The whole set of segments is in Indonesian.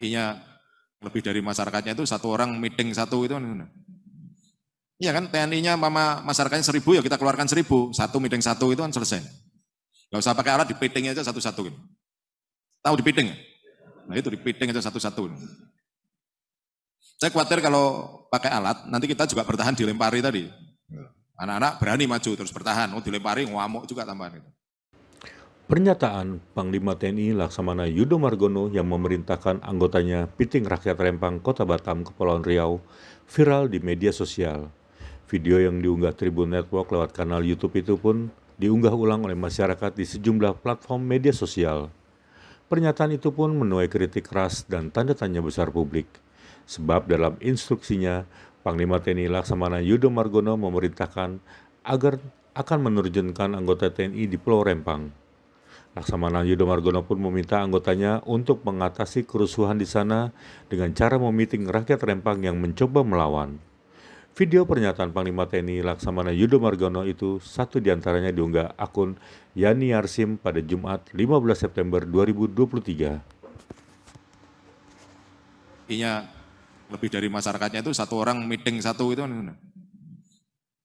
artinya lebih dari masyarakatnya itu satu orang meeting satu itu kan, gitu. Iya kan TNI-nya mama masyarakatnya seribu ya kita keluarkan seribu satu meeting satu itu kan selesai. Gak usah pakai alat di dipiting aja satu-satu. Gitu. Tahu di dipiting? Ya? Nah itu di dipiting aja satu-satu. Gitu. Saya khawatir kalau pakai alat nanti kita juga bertahan dilempari tadi. Anak-anak berani maju terus bertahan, oh dilempari ngamuk juga tambahan itu. Pernyataan Panglima TNI Laksamana Yudo Margono yang memerintahkan anggotanya piting rakyat Rempang, Kota Batam, Kepulauan Riau viral di media sosial. Video yang diunggah Tribun Network lewat kanal YouTube itu pun diunggah ulang oleh masyarakat di sejumlah platform media sosial. Pernyataan itu pun menuai kritik keras dan tanda tanya besar publik. Sebab dalam instruksinya, Panglima TNI Laksamana Yudo Margono memerintahkan agar akan menerjunkan anggota TNI di Pulau Rempang. Laksamana Yudo Margono pun meminta anggotanya untuk mengatasi kerusuhan di sana dengan cara memiting rakyat Rempang yang mencoba melawan. Video pernyataan Panglima TNI Laksamana Yudo Margono itu satu diantaranya diunggah akun Yani Arsim pada Jumat 15 September 2023. Iya, lebih dari masyarakatnya itu satu orang meeting satu itu kan?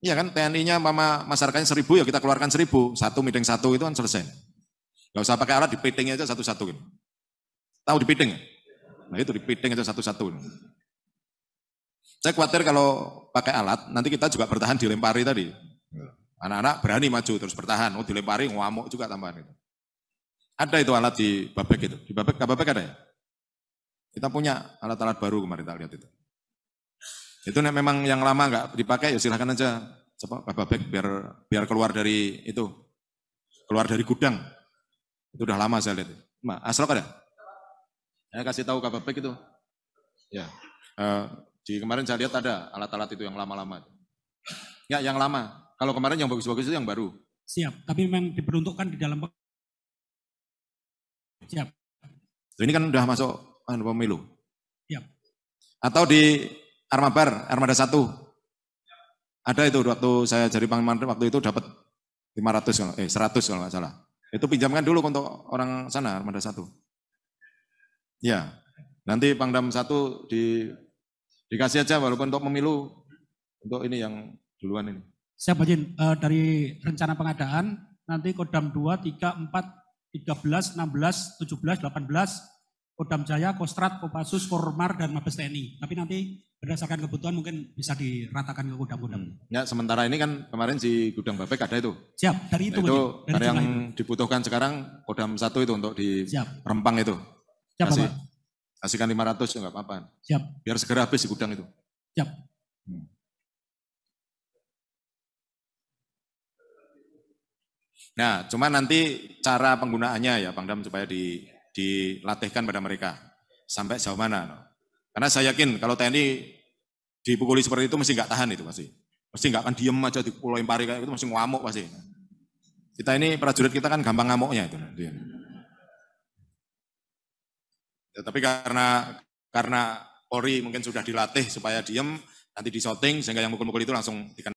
Iya kan TNI-nya mama masyarakatnya seribu ya kita keluarkan seribu, satu meeting satu itu kan selesai. Gak usah pakai alat, dipiting aja satu-satu. Gitu. Tahu dipiting? Ya? Nah itu dipiting aja satu-satu. Gitu. Saya khawatir kalau pakai alat, nanti kita juga bertahan dilempari tadi. Anak-anak berani maju terus bertahan, oh dilempari ngamuk juga tambahan itu. Ada itu alat di Babek itu, di Babek, Babek ada ya? Kita punya alat-alat baru kemarin kita lihat itu. Itu memang yang lama nggak dipakai ya silahkan aja. Coba Babek biar biar keluar dari itu, keluar dari gudang. Itu udah lama saya lihat. Ma, asrok ada? Saya kasih tahu baik itu. Ya. Uh, di kemarin saya lihat ada alat-alat itu yang lama-lama. Ya, yang lama. Kalau kemarin yang bagus-bagus itu yang baru. Siap, tapi memang diperuntukkan di dalam Siap. Ini kan udah masuk anu, pemilu. Siap. Atau di Armabar, Armada 1. Ada itu waktu saya jadi panglima waktu itu dapat 500 eh 100 kalau nggak salah. Itu pinjamkan dulu untuk orang sana, Armada 1. Ya, nanti Pangdam 1 di, dikasih aja walaupun untuk memilu, untuk ini yang duluan ini. Siap, Pak Jin. Uh, eh, dari rencana pengadaan, nanti Kodam 2, 3, 4, 13, 16, 17, 18, Kodam Jaya, Kostrat, Kopassus, Kormar, dan Mabes TNI. Tapi nanti berdasarkan kebutuhan mungkin bisa diratakan ke gudang-gudang. Hmm. Ya, sementara ini kan kemarin si gudang Bapek ada itu. Siap, dari itu. Nah, itu dari, dari yang itu. dibutuhkan sekarang Kodam satu itu untuk di Siap. Rempang itu. Siap, Kasih, Bapak. Kasihkan 500 enggak ya apa-apa. Siap. Biar segera habis di gudang itu. Siap. Hmm. Nah, cuma nanti cara penggunaannya ya Pangdam supaya di dilatihkan pada mereka. Sampai sejauh mana? Karena saya yakin kalau TNI dipukuli seperti itu mesti nggak tahan itu pasti. Mesti nggak akan diem aja di pulau Impari kayak itu mesti ngamuk pasti. Kita ini prajurit kita kan gampang ngamuknya itu. Iya. Ya, tapi karena karena Polri mungkin sudah dilatih supaya diem, nanti disorting sehingga yang mukul-mukul itu langsung dikenal.